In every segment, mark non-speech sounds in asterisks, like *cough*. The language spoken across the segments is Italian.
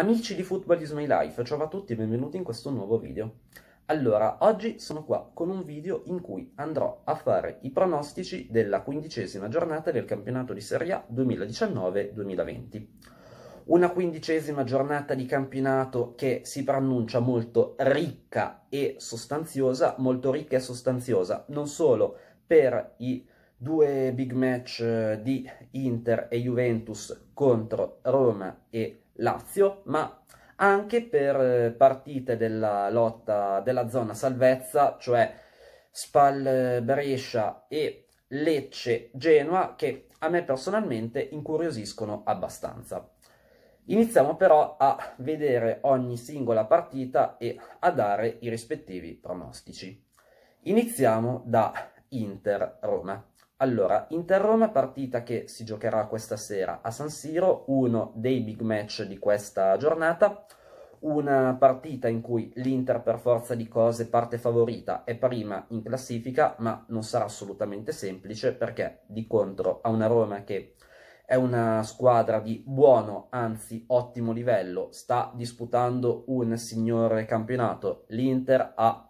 Amici di Football is My Life, ciao a tutti e benvenuti in questo nuovo video. Allora, oggi sono qua con un video in cui andrò a fare i pronostici della quindicesima giornata del campionato di Serie A 2019-2020. Una quindicesima giornata di campionato che si preannuncia molto ricca e sostanziosa, molto ricca e sostanziosa, non solo per i due big match eh, di Inter e Juventus contro Roma e Lazio, ma anche per eh, partite della lotta della zona salvezza, cioè Spal eh, Brescia e Lecce Genoa, che a me personalmente incuriosiscono abbastanza. Iniziamo però a vedere ogni singola partita e a dare i rispettivi pronostici. Iniziamo da Inter-Roma. Allora, Inter-Roma, partita che si giocherà questa sera a San Siro, uno dei big match di questa giornata, una partita in cui l'Inter per forza di cose parte favorita è prima in classifica, ma non sarà assolutamente semplice perché di contro a una Roma che è una squadra di buono, anzi ottimo livello, sta disputando un signore campionato, l'Inter ha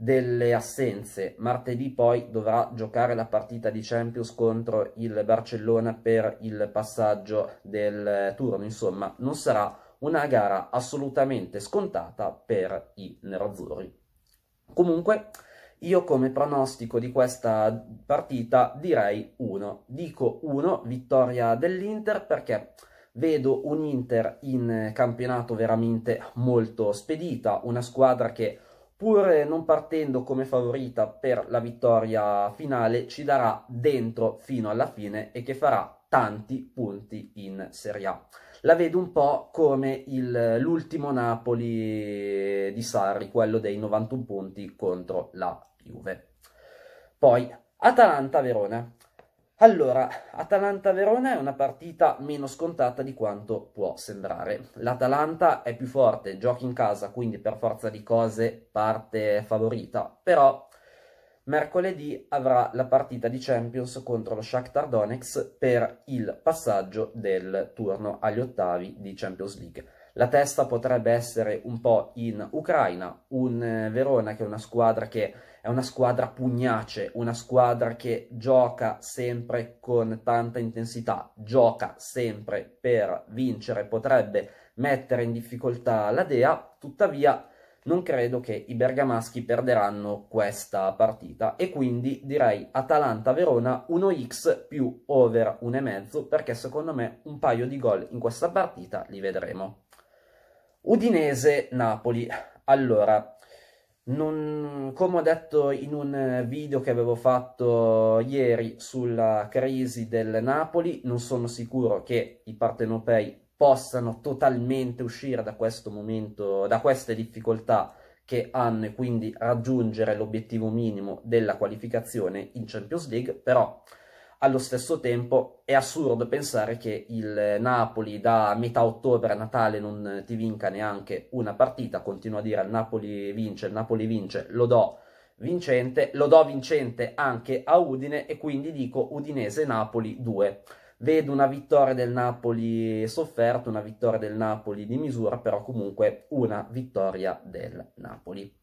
delle assenze. Martedì poi dovrà giocare la partita di Champions contro il Barcellona per il passaggio del eh, turno, insomma non sarà una gara assolutamente scontata per i nerazzurri. Comunque io come pronostico di questa partita direi 1. Dico 1, vittoria dell'Inter perché vedo un Inter in campionato veramente molto spedita, una squadra che pur eh, non partendo come favorita per la vittoria finale, ci darà dentro fino alla fine e che farà tanti punti in Serie A. La vedo un po' come il, l'ultimo Napoli eh, di Sarri, quello dei 91 punti contro la Juve. Poi Atalanta-Verona. Allora, Atalanta-Verona è una partita meno scontata di quanto può sembrare. L'Atalanta è più forte, gioca in casa, quindi per forza di cose parte favorita, però mercoledì avrà la partita di Champions contro lo Shakhtar Donetsk per il passaggio del turno agli ottavi di Champions League. La testa potrebbe essere un po' in Ucraina, un eh, Verona che è una squadra che è una squadra pugnace, una squadra che gioca sempre con tanta intensità, gioca sempre per vincere, potrebbe mettere in difficoltà la Dea, tuttavia non credo che i bergamaschi perderanno questa partita e quindi direi Atalanta-Verona 1x più over 1,5 perché secondo me un paio di gol in questa partita li vedremo. Udinese-Napoli. Allora, non, come ho detto in un video che avevo fatto ieri sulla crisi del Napoli, non sono sicuro che i partenopei possano totalmente uscire da questo momento, da queste difficoltà che hanno e quindi raggiungere l'obiettivo minimo della qualificazione in Champions League, però allo stesso tempo è assurdo pensare che il Napoli da metà ottobre a Natale non ti vinca neanche una partita, continua a dire il Napoli vince, il Napoli vince, lo do vincente, lo do vincente anche a Udine e quindi dico Udinese-Napoli 2. Vedo una vittoria del Napoli sofferta, una vittoria del Napoli di misura, però comunque una vittoria del Napoli.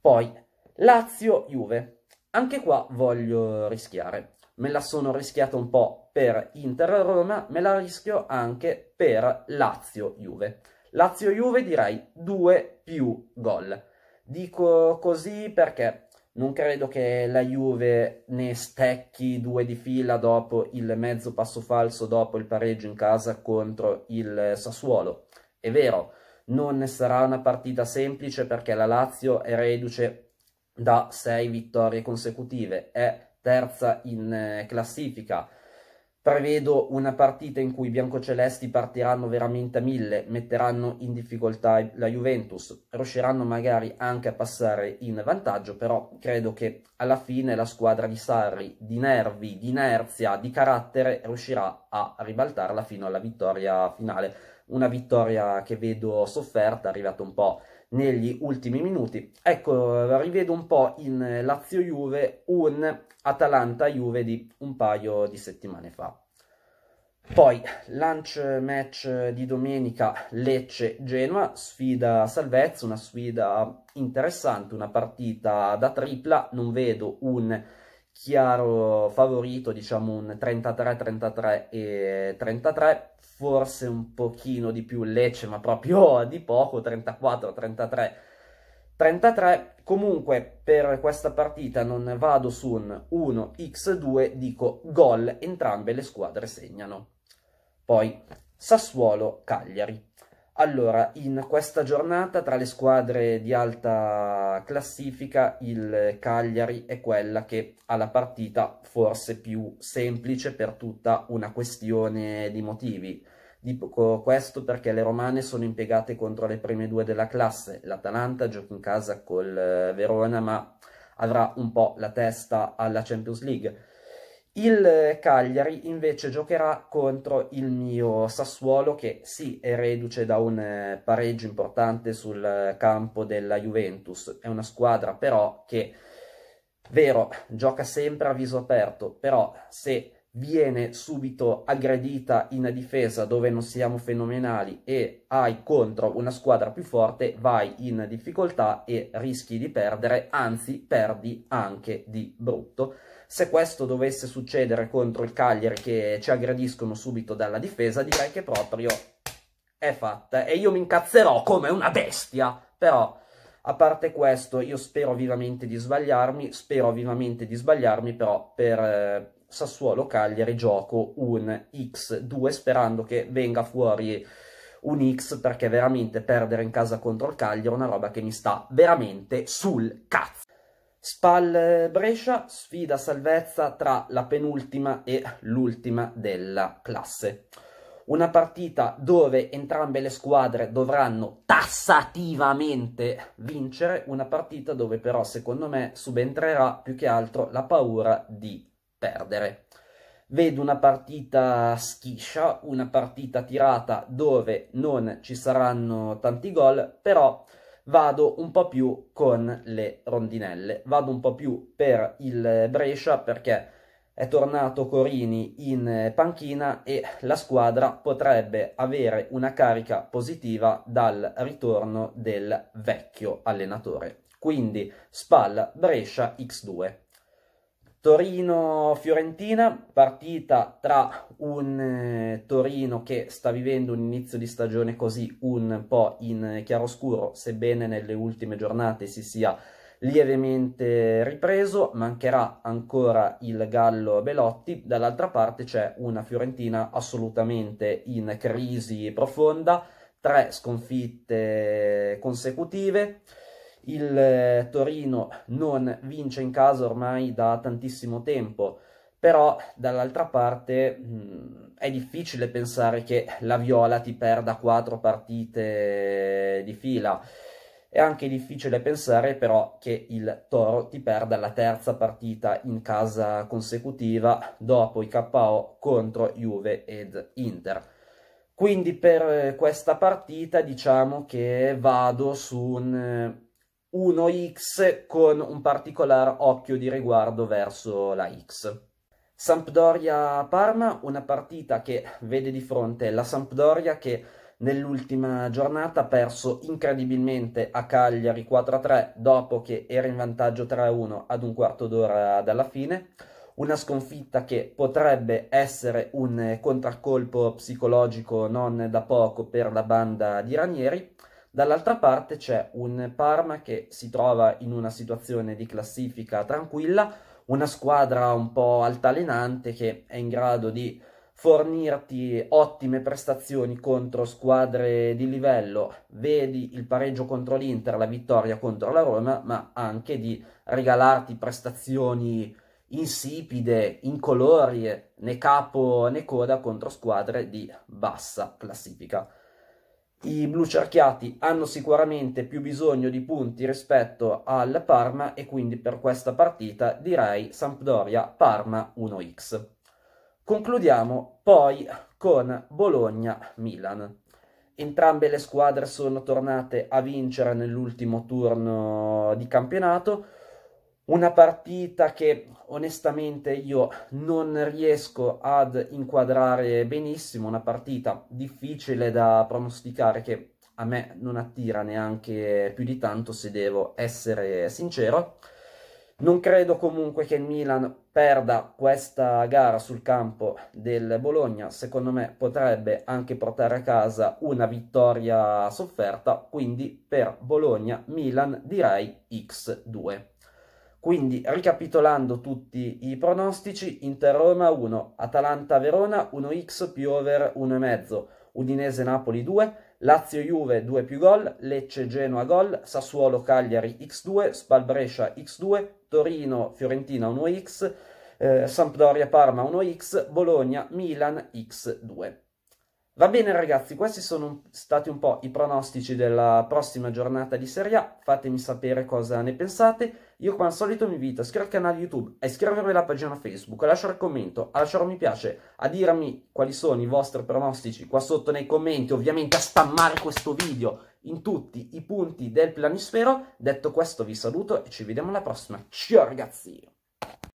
Poi Lazio-Juve. Anche qua voglio rischiare me la sono rischiata un po' per Inter-Roma, me la rischio anche per Lazio-Juve. Lazio-Juve direi 2 più gol. Dico così perché non credo che la Juve ne stecchi due di fila dopo il mezzo passo falso, dopo il pareggio in casa contro il Sassuolo. È vero, non sarà una partita semplice perché la Lazio è reduce da sei vittorie consecutive, è terza in eh, classifica. Prevedo una partita in cui i biancocelesti partiranno veramente a mille, metteranno in difficoltà la Juventus, riusciranno magari anche a passare in vantaggio, però credo che alla fine la squadra di Sarri, di nervi, di inerzia, di carattere, riuscirà a ribaltarla fino alla vittoria finale. Una vittoria che vedo sofferta, arrivata un po' negli ultimi minuti. Ecco, rivedo un po' in Lazio-Juve un Atalanta-Juve di un paio di settimane fa. Poi lunch match di domenica Lecce-Genoa, sfida salvezza, una sfida interessante, una partita da tripla, non vedo un chiaro favorito, diciamo un 33, 33 e 33, forse un pochino di più Lecce, ma proprio *laughs* di poco, 34, 33, 33. Comunque per questa partita non vado su un 1x2, dico gol, entrambe le squadre segnano. Poi Sassuolo-Cagliari. Allora, in questa giornata tra le squadre di alta classifica il Cagliari è quella che ha la partita forse più semplice per tutta una questione di motivi. Dico questo perché le romane sono impiegate contro le prime due della classe, l'Atalanta gioca in casa col eh, Verona ma avrà un po' la testa alla Champions League il Cagliari invece giocherà contro il mio Sassuolo che sì è reduce da un eh, pareggio importante sul campo della Juventus, è una squadra però che, vero, gioca sempre a viso aperto, però se viene subito aggredita in difesa dove non siamo fenomenali e hai contro una squadra più forte vai in difficoltà e rischi di perdere, anzi perdi anche di brutto se questo dovesse succedere contro il Cagliari che ci aggrediscono subito dalla difesa, direi che proprio è fatta. E io mi incazzerò come una bestia, però... A parte questo, io spero vivamente di sbagliarmi, spero vivamente di sbagliarmi, però per eh, Sassuolo-Cagliari gioco un X2 sperando che venga fuori un X perché veramente perdere in casa contro il Cagliari è una roba che mi sta veramente sul cazzo. Spal Brescia sfida salvezza tra la penultima e l'ultima della classe. Una partita dove entrambe le squadre dovranno tassativamente vincere, una partita dove però secondo me subentrerà più che altro la paura di perdere. Vedo una partita schiscia, una partita tirata dove non ci saranno tanti gol, però vado un po' più con le rondinelle, vado un po' più per il Brescia perché è tornato Corini in panchina e la squadra potrebbe avere una carica positiva dal ritorno del vecchio allenatore. Quindi Spal Brescia X2. Torino-Fiorentina, partita tra un eh, Torino che sta vivendo un inizio di stagione così un po' in chiaroscuro, sebbene nelle ultime giornate si sia lievemente ripreso, mancherà ancora il Gallo Belotti, dall'altra parte c'è una Fiorentina assolutamente in crisi profonda, tre sconfitte consecutive, il eh, Torino non vince in casa ormai da tantissimo tempo, però dall'altra parte mh, mm, è difficile pensare che la Viola ti perda quattro partite di fila. È anche difficile pensare però che il Toro ti perda la terza partita in casa consecutiva dopo i KO contro Juve ed Inter. Quindi per eh, questa partita diciamo che vado su un eh, 1x con un particolare occhio di riguardo verso la x. Sampdoria-Parma, una partita che vede di fronte la Sampdoria che nell'ultima giornata ha perso incredibilmente a Cagliari 4-3 dopo che era in vantaggio 3-1 ad un quarto d'ora dalla fine. Una sconfitta che potrebbe essere un contraccolpo psicologico non da poco per la banda di Ranieri Dall'altra parte c'è un Parma che si trova in una situazione di classifica tranquilla, una squadra un po' altalenante che è in grado di fornirti ottime prestazioni contro squadre di livello, vedi il pareggio contro l'Inter, la vittoria contro la Roma, ma anche di regalarti prestazioni insipide, incolorie, né capo né coda contro squadre di bassa classifica. I blu cerchiati hanno sicuramente più bisogno di punti rispetto al Parma e quindi per questa partita direi Sampdoria-Parma 1x. Concludiamo poi con Bologna-Milan. Entrambe le squadre sono tornate a vincere nell'ultimo turno di campionato una partita che onestamente io non riesco ad inquadrare benissimo, una partita difficile da pronosticare che a me non attira neanche più di tanto se devo essere sincero. Non credo comunque che il Milan perda questa gara sul campo del Bologna, secondo me potrebbe anche portare a casa una vittoria sofferta, quindi per Bologna Milan direi X2. Quindi, ricapitolando tutti i pronostici, Inter-Roma 1, Atalanta-Verona 1x più over 1,5, Udinese-Napoli 2, Lazio-Juve 2 più gol, Lecce-Genoa gol, Sassuolo-Cagliari x2, Spal-Brescia x2, Torino-Fiorentina 1x, eh, Sampdoria-Parma 1x, Bologna-Milan x2. Va bene ragazzi, questi sono stati un po' i pronostici della prossima giornata di Serie A, fatemi sapere cosa ne pensate. Io come al solito mi invito a iscrivervi al canale YouTube, a iscrivervi alla pagina Facebook, a lasciare un commento, a lasciare un mi piace, a dirmi quali sono i vostri pronostici qua sotto nei commenti, ovviamente a spammare questo video in tutti i punti del planisfero. Detto questo vi saluto e ci vediamo alla prossima. Ciao ragazzi!